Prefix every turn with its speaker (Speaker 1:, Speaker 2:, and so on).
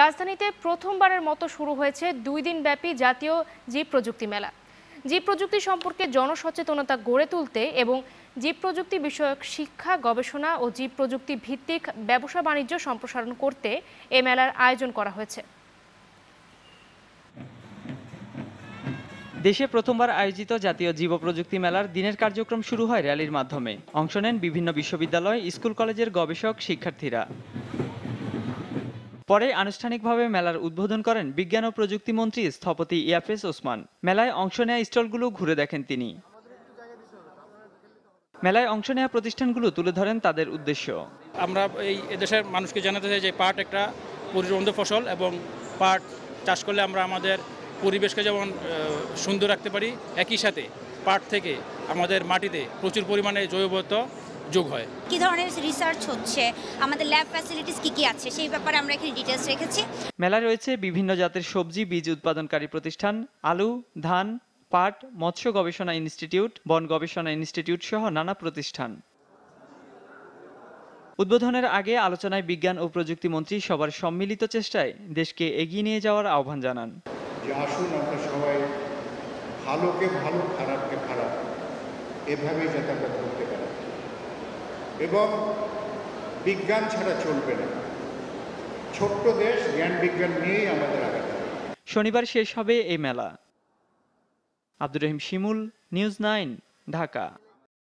Speaker 1: রাজধানীতে প্রথমবারের মতো শুরু হয়েছে দুই দিনব্যাপী জাতীয় জীব প্রযুক্তি মেলা জীব প্রযুক্তি সম্পর্কে জনসচেতনতা গড়ে তুলতে এবং জীব প্রযুক্তি বিষয়ক শিক্ষা গবেষণা ও জীব প্রযুক্তি ভিত্তিক ব্যবসা বাণিজ্য সম্প্রসারণ করতে এ মেলার আয়োজন করা হয়েছে
Speaker 2: দেশে প্রথমবার আয়োজিত জাতীয় জীব প্রযুক্তি মেলার দিনের কার্যক্রম শুরু হয় র্যালির মাধ্যমে অংশ নেন বিভিন্ন বিশ্ববিদ্যালয় স্কুল কলেজের গবেষক শিক্ষার্থীরা পরে আনুষ্ঠানিকভাবে মেলার উদ্বোধন করেন বিজ্ঞান ও প্রযুক্তি মন্ত্রী স্থপতি ইয়াফেজ ওসমান মেলায় অংশ নেওয়া স্টলগুলো ঘুরে দেখেন তিনি মেলায় অংশ নেওয়া প্রতিষ্ঠানগুলো তুলে ধরেন তাদের উদ্দেশ্য
Speaker 3: আমরা এই এদেশের মানুষকে জানাতে চাই যে পাট একটা পরিবন্ধ ফসল এবং পাট চাষ করলে আমরা আমাদের পরিবেশকে যেমন সুন্দর রাখতে পারি একই সাথে পাট থেকে আমাদের মাটিতে প্রচুর পরিমাণে জৈবত
Speaker 2: যোগ হয়
Speaker 1: কি ধরনের রিসার্চ হচ্ছে আমাদের ল্যাব ফ্যাসিলিটিস কি কি আছে সেই ব্যাপারে আমরা এখানে ডিটেইলস রেখেছি
Speaker 2: মেলা রয়েছে বিভিন্ন জাতের সবজি বীজ উৎপাদনকারী প্রতিষ্ঠান আলু ধান পাট মৎস্য গবেষণা ইনস্টিটিউট বন গবেষণা ইনস্টিটিউট সহ নানা প্রতিষ্ঠান উদ্বোধনের আগে আলোচনায় বিজ্ঞান ও প্রযুক্তি মন্ত্রী সবার সম্মিলিত চেষ্টায় দেশকে এগিয়ে নিয়ে যাওয়ার আহ্বান জানান
Speaker 4: আসুন আমরা সবাই ভালোকে ভালো খারাপকে খারাপ এভাবেই করতে পারি এবং বিজ্ঞান ছাড়া চলবে না ছোট্ট দেশ
Speaker 2: জ্ঞান বিজ্ঞান নিয়েই আমাদের আগাতে হবে শনিবার শেষ হবে এই মেলা আব্দুর রহিম শিমুল নিউজ নাইন ঢাকা